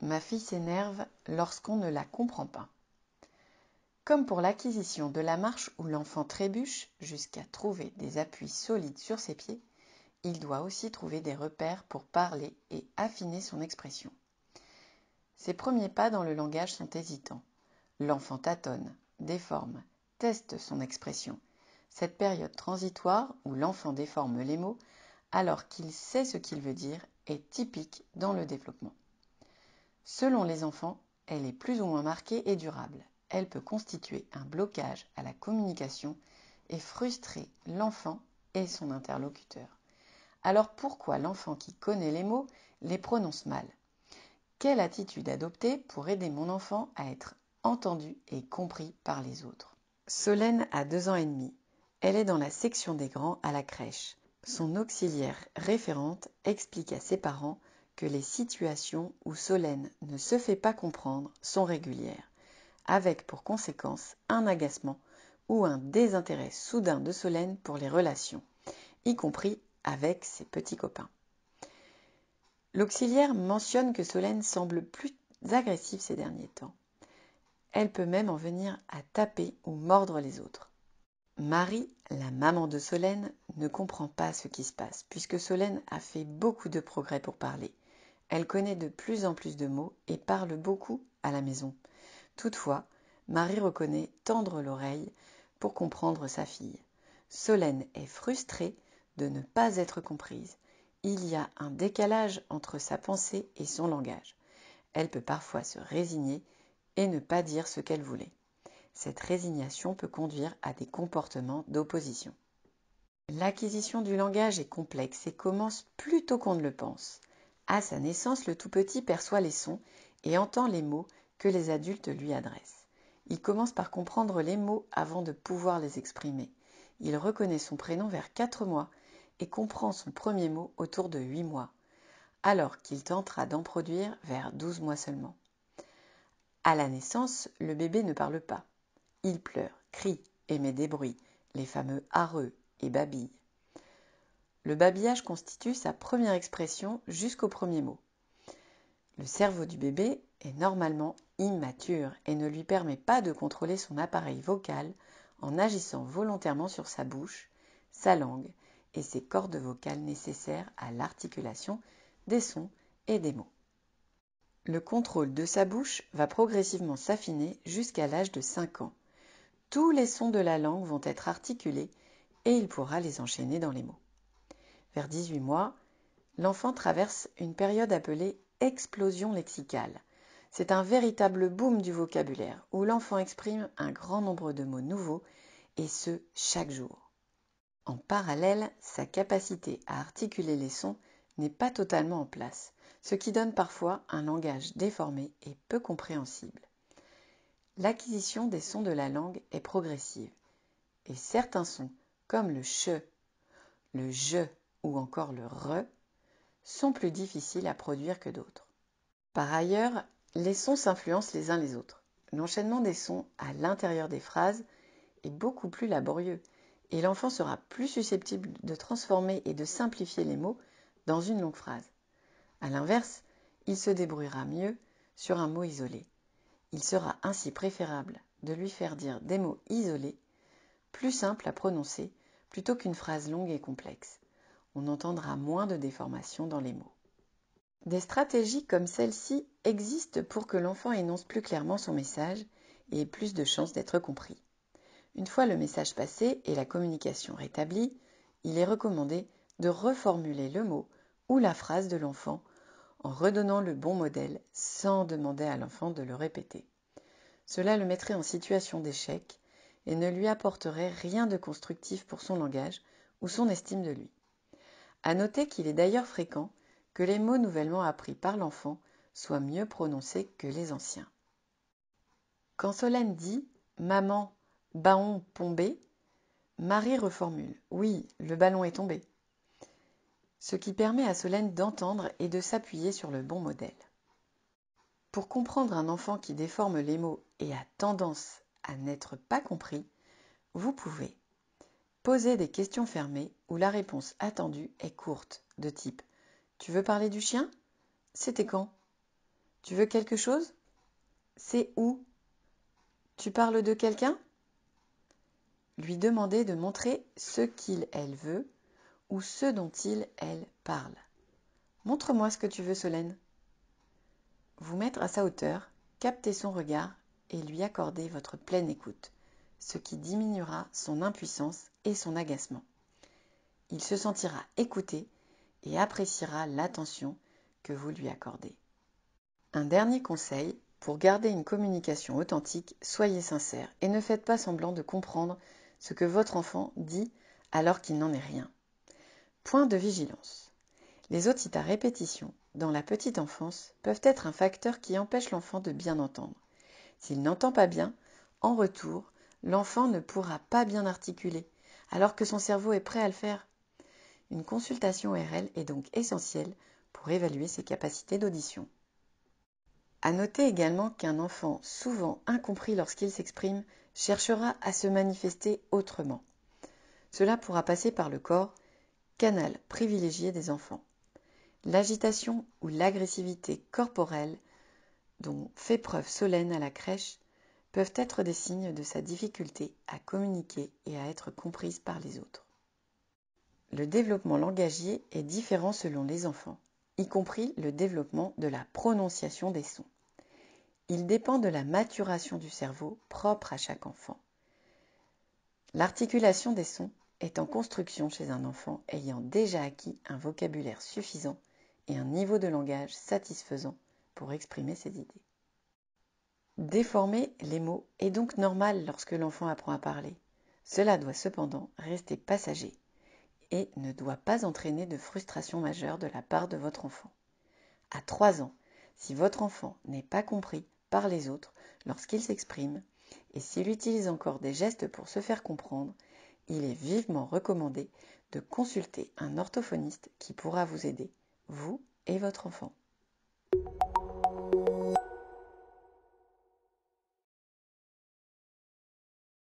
Ma fille s'énerve lorsqu'on ne la comprend pas. Comme pour l'acquisition de la marche où l'enfant trébuche jusqu'à trouver des appuis solides sur ses pieds, il doit aussi trouver des repères pour parler et affiner son expression. Ses premiers pas dans le langage sont hésitants. L'enfant tâtonne, déforme, teste son expression. Cette période transitoire où l'enfant déforme les mots alors qu'il sait ce qu'il veut dire est typique dans le développement. Selon les enfants, elle est plus ou moins marquée et durable. Elle peut constituer un blocage à la communication et frustrer l'enfant et son interlocuteur. Alors pourquoi l'enfant qui connaît les mots les prononce mal Quelle attitude adopter pour aider mon enfant à être entendu et compris par les autres Solène a deux ans et demi. Elle est dans la section des grands à la crèche. Son auxiliaire référente explique à ses parents que les situations où Solène ne se fait pas comprendre sont régulières, avec pour conséquence un agacement ou un désintérêt soudain de Solène pour les relations, y compris avec ses petits copains. L'auxiliaire mentionne que Solène semble plus agressive ces derniers temps. Elle peut même en venir à taper ou mordre les autres. Marie, la maman de Solène, ne comprend pas ce qui se passe, puisque Solène a fait beaucoup de progrès pour parler. Elle connaît de plus en plus de mots et parle beaucoup à la maison. Toutefois, Marie reconnaît tendre l'oreille pour comprendre sa fille. Solène est frustrée de ne pas être comprise. Il y a un décalage entre sa pensée et son langage. Elle peut parfois se résigner et ne pas dire ce qu'elle voulait. Cette résignation peut conduire à des comportements d'opposition. L'acquisition du langage est complexe et commence plus tôt qu'on ne le pense. À sa naissance, le tout petit perçoit les sons et entend les mots que les adultes lui adressent. Il commence par comprendre les mots avant de pouvoir les exprimer. Il reconnaît son prénom vers 4 mois et comprend son premier mot autour de 8 mois, alors qu'il tentera d'en produire vers 12 mois seulement. À la naissance, le bébé ne parle pas. Il pleure, crie, émet des bruits, les fameux hareux et babille. Le babillage constitue sa première expression jusqu'au premier mot. Le cerveau du bébé est normalement immature et ne lui permet pas de contrôler son appareil vocal en agissant volontairement sur sa bouche, sa langue et ses cordes vocales nécessaires à l'articulation des sons et des mots. Le contrôle de sa bouche va progressivement s'affiner jusqu'à l'âge de 5 ans. Tous les sons de la langue vont être articulés et il pourra les enchaîner dans les mots. Vers 18 mois, l'enfant traverse une période appelée explosion lexicale. C'est un véritable boom du vocabulaire où l'enfant exprime un grand nombre de mots nouveaux et ce chaque jour. En parallèle, sa capacité à articuler les sons n'est pas totalement en place, ce qui donne parfois un langage déformé et peu compréhensible. L'acquisition des sons de la langue est progressive et certains sons, comme le CH, le je ou encore le re, sont plus difficiles à produire que d'autres. Par ailleurs, les sons s'influencent les uns les autres. L'enchaînement des sons à l'intérieur des phrases est beaucoup plus laborieux et l'enfant sera plus susceptible de transformer et de simplifier les mots dans une longue phrase. A l'inverse, il se débrouillera mieux sur un mot isolé. Il sera ainsi préférable de lui faire dire des mots isolés, plus simples à prononcer, plutôt qu'une phrase longue et complexe. On entendra moins de déformations dans les mots. Des stratégies comme celle-ci existent pour que l'enfant énonce plus clairement son message et ait plus de chances d'être compris. Une fois le message passé et la communication rétablie, il est recommandé de reformuler le mot ou la phrase de l'enfant en redonnant le bon modèle sans demander à l'enfant de le répéter. Cela le mettrait en situation d'échec et ne lui apporterait rien de constructif pour son langage ou son estime de lui. À noter qu'il est d'ailleurs fréquent que les mots nouvellement appris par l'enfant soient mieux prononcés que les anciens. Quand Solène dit Maman, baon tombé, Marie reformule Oui, le ballon est tombé ce qui permet à Solène d'entendre et de s'appuyer sur le bon modèle. Pour comprendre un enfant qui déforme les mots et a tendance à n'être pas compris, vous pouvez poser des questions fermées où la réponse attendue est courte, de type Tu veux parler du chien C'était quand Tu veux quelque chose C'est où Tu parles de quelqu'un Lui demander de montrer ce qu'il elle veut ou ce dont il, elle, parle. Montre-moi ce que tu veux, Solène. Vous mettre à sa hauteur, capter son regard et lui accorder votre pleine écoute, ce qui diminuera son impuissance et son agacement. Il se sentira écouté et appréciera l'attention que vous lui accordez. Un dernier conseil, pour garder une communication authentique, soyez sincère et ne faites pas semblant de comprendre ce que votre enfant dit alors qu'il n'en est rien. Point de vigilance. Les otites à répétition dans la petite enfance peuvent être un facteur qui empêche l'enfant de bien entendre. S'il n'entend pas bien, en retour, l'enfant ne pourra pas bien articuler, alors que son cerveau est prêt à le faire. Une consultation RL est donc essentielle pour évaluer ses capacités d'audition. À noter également qu'un enfant, souvent incompris lorsqu'il s'exprime, cherchera à se manifester autrement. Cela pourra passer par le corps, canal privilégié des enfants. L'agitation ou l'agressivité corporelle dont fait preuve Solène à la crèche peuvent être des signes de sa difficulté à communiquer et à être comprise par les autres. Le développement langagier est différent selon les enfants, y compris le développement de la prononciation des sons. Il dépend de la maturation du cerveau propre à chaque enfant. L'articulation des sons est en construction chez un enfant ayant déjà acquis un vocabulaire suffisant et un niveau de langage satisfaisant pour exprimer ses idées. Déformer les mots est donc normal lorsque l'enfant apprend à parler. Cela doit cependant rester passager et ne doit pas entraîner de frustration majeure de la part de votre enfant. À 3 ans, si votre enfant n'est pas compris par les autres lorsqu'il s'exprime et s'il utilise encore des gestes pour se faire comprendre, il est vivement recommandé de consulter un orthophoniste qui pourra vous aider, vous et votre enfant.